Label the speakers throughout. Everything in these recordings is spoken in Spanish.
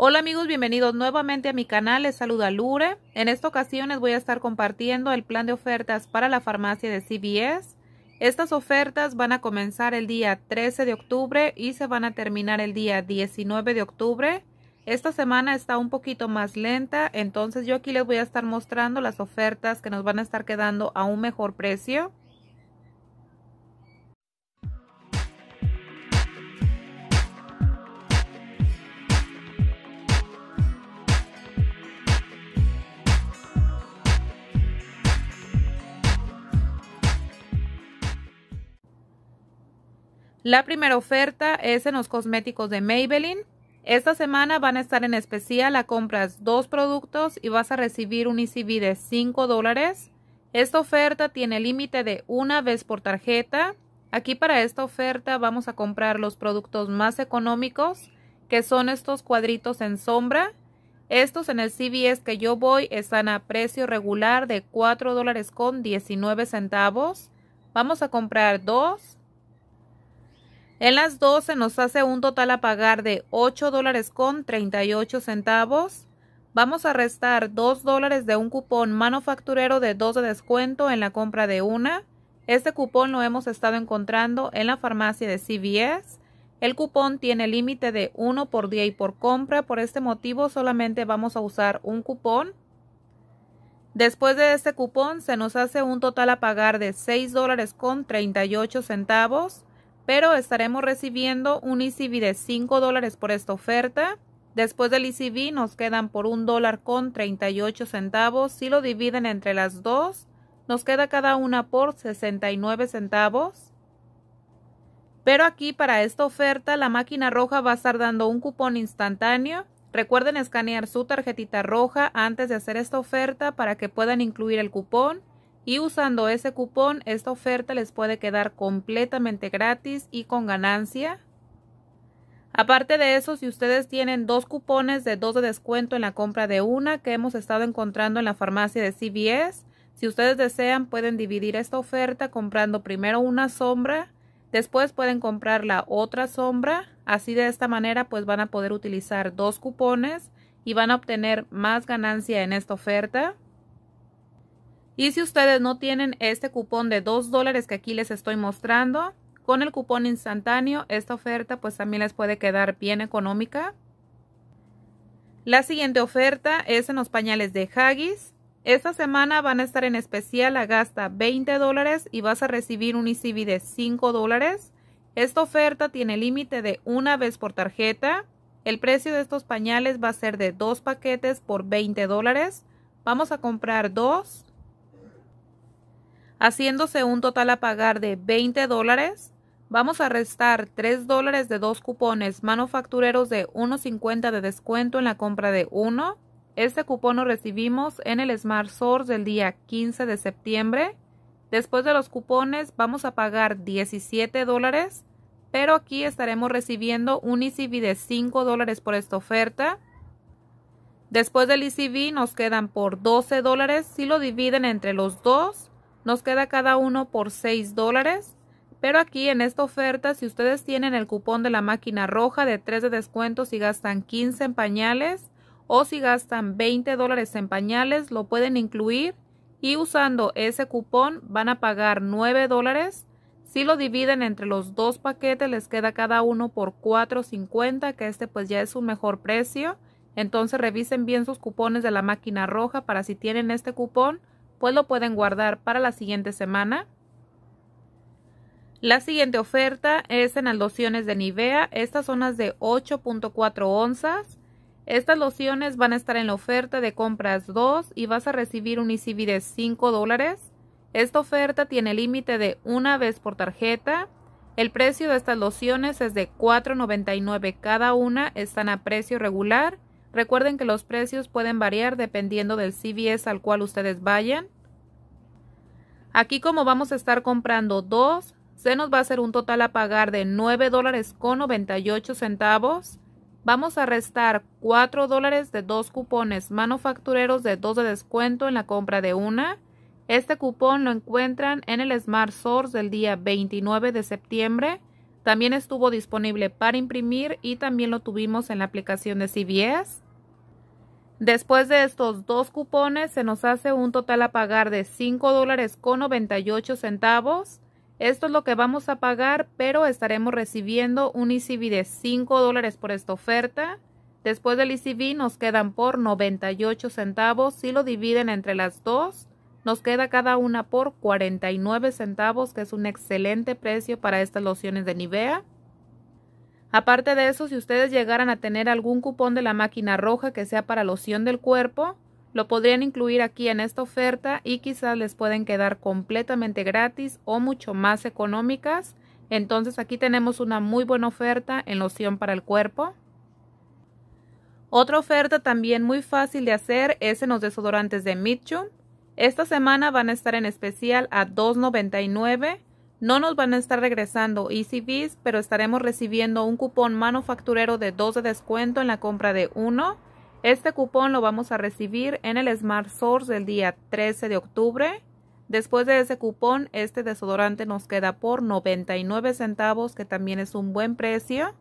Speaker 1: Hola amigos, bienvenidos nuevamente a mi canal, les saluda Lure. En esta ocasión les voy a estar compartiendo el plan de ofertas para la farmacia de CBS. Estas ofertas van a comenzar el día 13 de octubre y se van a terminar el día 19 de octubre. Esta semana está un poquito más lenta, entonces yo aquí les voy a estar mostrando las ofertas que nos van a estar quedando a un mejor precio. La primera oferta es en los cosméticos de Maybelline. Esta semana van a estar en especial, a compras dos productos y vas a recibir un ECB de 5 dólares. Esta oferta tiene límite de una vez por tarjeta. Aquí para esta oferta vamos a comprar los productos más económicos, que son estos cuadritos en sombra. Estos en el CVS que yo voy están a precio regular de 4 dólares con 19 centavos. Vamos a comprar dos en las 12 nos hace un total a pagar de 8 dólares con 38 centavos. Vamos a restar 2 dólares de un cupón manufacturero de 2 de descuento en la compra de una. Este cupón lo hemos estado encontrando en la farmacia de CVS. El cupón tiene límite de 1 por día y por compra. Por este motivo solamente vamos a usar un cupón. Después de este cupón se nos hace un total a pagar de 6 dólares con 38 centavos pero estaremos recibiendo un ECB de 5 dólares por esta oferta. Después del ECB nos quedan por un dólar con 38 centavos. Si lo dividen entre las dos, nos queda cada una por 69 centavos. Pero aquí para esta oferta la máquina roja va a estar dando un cupón instantáneo. Recuerden escanear su tarjetita roja antes de hacer esta oferta para que puedan incluir el cupón. Y usando ese cupón, esta oferta les puede quedar completamente gratis y con ganancia. Aparte de eso, si ustedes tienen dos cupones de dos de descuento en la compra de una que hemos estado encontrando en la farmacia de CVS, si ustedes desean pueden dividir esta oferta comprando primero una sombra, después pueden comprar la otra sombra, así de esta manera pues van a poder utilizar dos cupones y van a obtener más ganancia en esta oferta. Y si ustedes no tienen este cupón de 2 dólares que aquí les estoy mostrando, con el cupón instantáneo esta oferta pues también les puede quedar bien económica. La siguiente oferta es en los pañales de Haggis. Esta semana van a estar en especial a gasta 20 dólares y vas a recibir un ICB de 5 dólares. Esta oferta tiene límite de una vez por tarjeta. El precio de estos pañales va a ser de dos paquetes por 20 dólares. Vamos a comprar dos haciéndose un total a pagar de 20 dólares, vamos a restar 3 dólares de dos cupones manufactureros de 1.50 de descuento en la compra de uno. Este cupón lo recibimos en el Smart Source del día 15 de septiembre. Después de los cupones vamos a pagar 17 dólares, pero aquí estaremos recibiendo un ECB de 5 dólares por esta oferta. Después del ECB nos quedan por 12 dólares si lo dividen entre los dos nos queda cada uno por 6 dólares. Pero aquí en esta oferta, si ustedes tienen el cupón de la máquina roja de 3 de descuento, si gastan 15 en pañales o si gastan 20 dólares en pañales, lo pueden incluir y usando ese cupón van a pagar 9 dólares. Si lo dividen entre los dos paquetes, les queda cada uno por 4.50, que este pues ya es un mejor precio. Entonces revisen bien sus cupones de la máquina roja para si tienen este cupón, pues lo pueden guardar para la siguiente semana. La siguiente oferta es en las lociones de Nivea. Estas son las de 8.4 onzas. Estas lociones van a estar en la oferta de compras 2 y vas a recibir un ICB de 5 dólares. Esta oferta tiene límite de una vez por tarjeta. El precio de estas lociones es de $4.99 cada una. Están a precio regular. Recuerden que los precios pueden variar dependiendo del CVS al cual ustedes vayan. Aquí como vamos a estar comprando dos, se nos va a hacer un total a pagar de $9.98. dólares centavos. Vamos a restar 4 dólares de dos cupones manufactureros de dos de descuento en la compra de una. Este cupón lo encuentran en el Smart Source del día 29 de septiembre. También estuvo disponible para imprimir y también lo tuvimos en la aplicación de CBS. Después de estos dos cupones se nos hace un total a pagar de 5 dólares con 98 centavos. Esto es lo que vamos a pagar, pero estaremos recibiendo un ECB de 5 dólares por esta oferta. Después del ECB nos quedan por 98 centavos. Si lo dividen entre las dos, nos queda cada una por 49 centavos, que es un excelente precio para estas lociones de Nivea. Aparte de eso, si ustedes llegaran a tener algún cupón de la máquina roja que sea para loción del cuerpo, lo podrían incluir aquí en esta oferta y quizás les pueden quedar completamente gratis o mucho más económicas. Entonces aquí tenemos una muy buena oferta en loción para el cuerpo. Otra oferta también muy fácil de hacer es en los desodorantes de Mitchum. Esta semana van a estar en especial a $2.99 no nos van a estar regresando Easy pero estaremos recibiendo un cupón manufacturero de 2 de descuento en la compra de uno. Este cupón lo vamos a recibir en el Smart Source del día 13 de octubre. Después de ese cupón, este desodorante nos queda por 99 centavos, que también es un buen precio.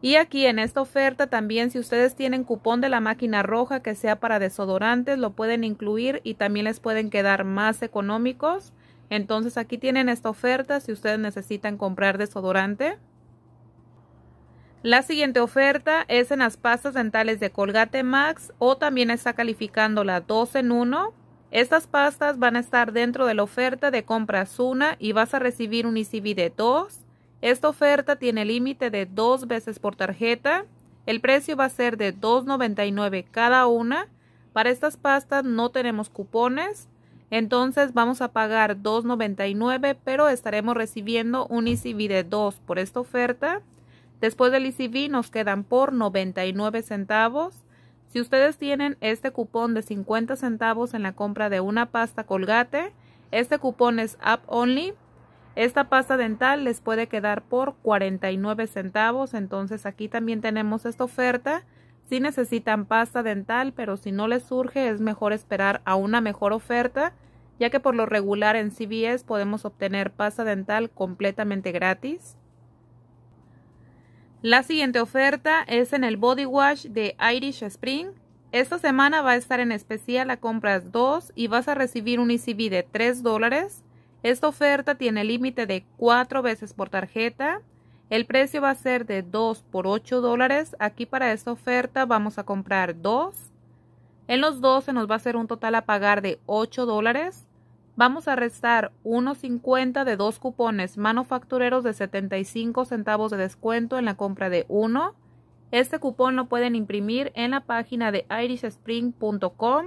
Speaker 1: Y aquí en esta oferta también si ustedes tienen cupón de la máquina roja que sea para desodorantes, lo pueden incluir y también les pueden quedar más económicos. Entonces aquí tienen esta oferta si ustedes necesitan comprar desodorante. La siguiente oferta es en las pastas dentales de Colgate Max o también está calificando la 2 en 1. Estas pastas van a estar dentro de la oferta de compras una y vas a recibir un ICB e de 2. Esta oferta tiene límite de dos veces por tarjeta. El precio va a ser de $2.99 cada una. Para estas pastas no tenemos cupones. Entonces vamos a pagar 2.99, pero estaremos recibiendo un ECB de 2 por esta oferta. Después del ECB nos quedan por 99 centavos. Si ustedes tienen este cupón de 50 centavos en la compra de una pasta colgate, este cupón es Up only. Esta pasta dental les puede quedar por 49 centavos, entonces aquí también tenemos esta oferta si necesitan pasta dental, pero si no les surge es mejor esperar a una mejor oferta, ya que por lo regular en CVS podemos obtener pasta dental completamente gratis. La siguiente oferta es en el Body Wash de Irish Spring. Esta semana va a estar en especial a compras 2 y vas a recibir un icb e de 3 dólares. Esta oferta tiene límite de 4 veces por tarjeta. El precio va a ser de 2 por 8 dólares. Aquí para esta oferta vamos a comprar 2. En los 2 se nos va a hacer un total a pagar de 8 dólares. Vamos a restar 1.50 de dos cupones manufactureros de 75 centavos de descuento en la compra de uno. Este cupón lo pueden imprimir en la página de irishspring.com.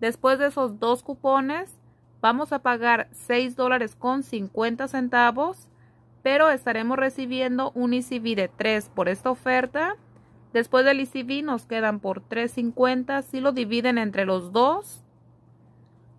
Speaker 1: Después de esos dos cupones, vamos a pagar 6 dólares con 50 centavos pero estaremos recibiendo un ECB de 3 por esta oferta. Después del ECB nos quedan por 3.50. Si lo dividen entre los dos,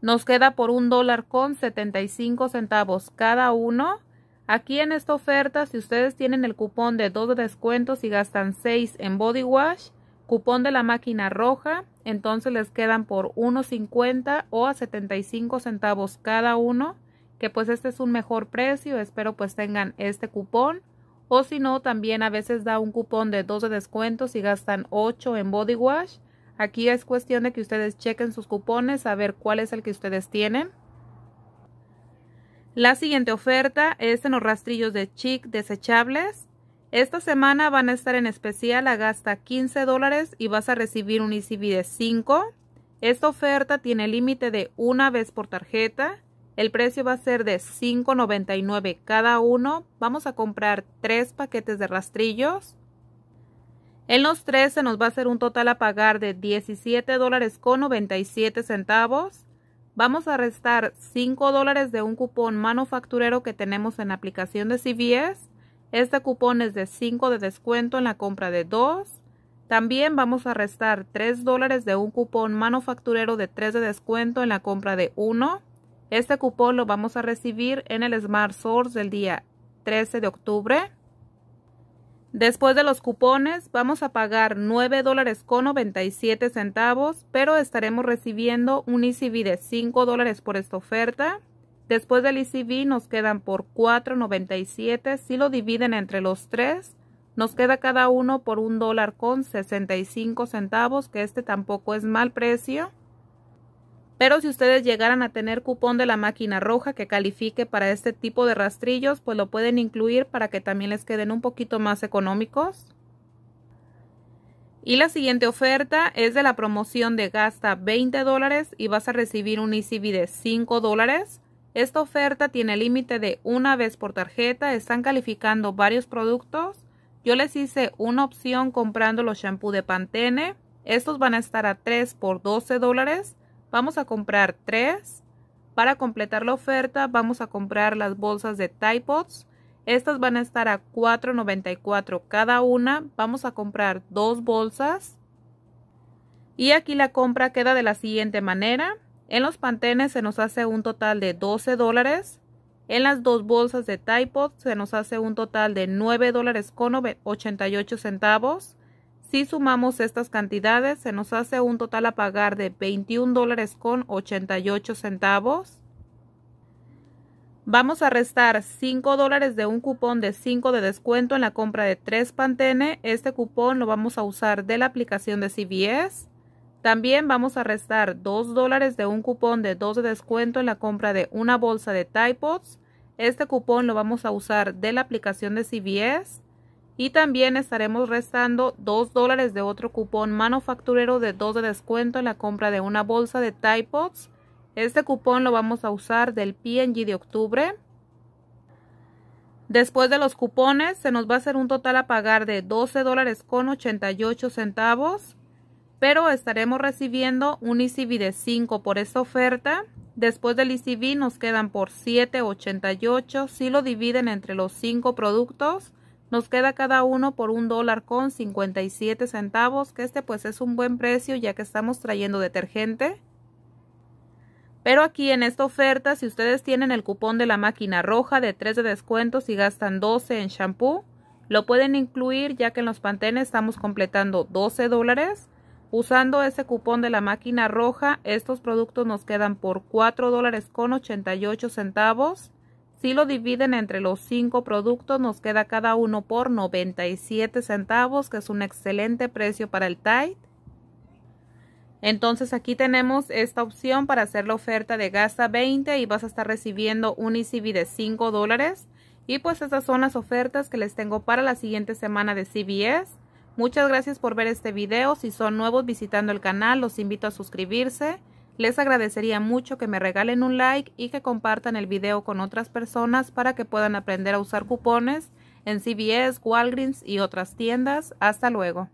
Speaker 1: nos queda por un dólar con 75 centavos cada uno. Aquí en esta oferta, si ustedes tienen el cupón de 2 de descuentos y gastan 6 en body wash, cupón de la máquina roja, entonces les quedan por 1.50 o a 75 centavos cada uno que pues este es un mejor precio, espero pues tengan este cupón o si no también a veces da un cupón de 12 descuentos y gastan 8 en body wash. Aquí es cuestión de que ustedes chequen sus cupones a ver cuál es el que ustedes tienen. La siguiente oferta es en los rastrillos de Chic desechables. Esta semana van a estar en especial a gasta 15 dólares y vas a recibir un ECB de 5. Esta oferta tiene límite de una vez por tarjeta. El precio va a ser de $5.99 cada uno. Vamos a comprar tres paquetes de rastrillos. En los tres se nos va a hacer un total a pagar de $17.97. dólares Vamos a restar $5 dólares de un cupón manufacturero que tenemos en la aplicación de CVS. Este cupón es de 5 de descuento en la compra de 2. También vamos a restar 3 dólares de un cupón manufacturero de 3 de descuento en la compra de 1. Este cupón lo vamos a recibir en el Smart Source del día 13 de octubre. Después de los cupones vamos a pagar $9.97, dólares con centavos, pero estaremos recibiendo un ECB de 5 dólares por esta oferta. Después del ECB nos quedan por 4.97. Si lo dividen entre los tres, nos queda cada uno por un dólar con 65 centavos, que este tampoco es mal precio. Pero si ustedes llegaran a tener cupón de la máquina roja que califique para este tipo de rastrillos, pues lo pueden incluir para que también les queden un poquito más económicos. Y la siguiente oferta es de la promoción de gasta 20 dólares y vas a recibir un ECB de 5 dólares. Esta oferta tiene límite de una vez por tarjeta, están calificando varios productos. Yo les hice una opción comprando los shampoos de Pantene. Estos van a estar a 3 por 12 dólares. Vamos a comprar tres. Para completar la oferta vamos a comprar las bolsas de Tide Estas van a estar a $4.94 cada una. Vamos a comprar dos bolsas. Y aquí la compra queda de la siguiente manera. En los pantenes se nos hace un total de 12 dólares. En las dos bolsas de Tide se nos hace un total de $9.88 dólares si sumamos estas cantidades, se nos hace un total a pagar de 21 dólares con 88 centavos. Vamos a restar 5 dólares de un cupón de 5 de descuento en la compra de 3 Pantene. Este cupón lo vamos a usar de la aplicación de CVS. También vamos a restar 2 dólares de un cupón de 2 de descuento en la compra de una bolsa de Tide Este cupón lo vamos a usar de la aplicación de CVS. Y también estaremos restando 2 dólares de otro cupón manufacturero de 2 de descuento en la compra de una bolsa de Tide Este cupón lo vamos a usar del P&G de octubre. Después de los cupones se nos va a hacer un total a pagar de 12 dólares con 88 centavos. Pero estaremos recibiendo un ECB de 5 por esta oferta. Después del ECB nos quedan por 7.88 si lo dividen entre los 5 productos. Nos queda cada uno por un dólar con 57 centavos, que este pues es un buen precio ya que estamos trayendo detergente. Pero aquí en esta oferta, si ustedes tienen el cupón de la máquina roja de 3 de descuento y gastan 12 en shampoo, lo pueden incluir ya que en los pantenes estamos completando 12 dólares. Usando ese cupón de la máquina roja, estos productos nos quedan por 4 dólares con 88 centavos. Si lo dividen entre los cinco productos, nos queda cada uno por 97 centavos, que es un excelente precio para el Tide. Entonces aquí tenemos esta opción para hacer la oferta de gasta 20 y vas a estar recibiendo un ECB de 5 dólares. Y pues estas son las ofertas que les tengo para la siguiente semana de CBS. Muchas gracias por ver este video. Si son nuevos visitando el canal, los invito a suscribirse. Les agradecería mucho que me regalen un like y que compartan el video con otras personas para que puedan aprender a usar cupones en CVS, Walgreens y otras tiendas. Hasta luego.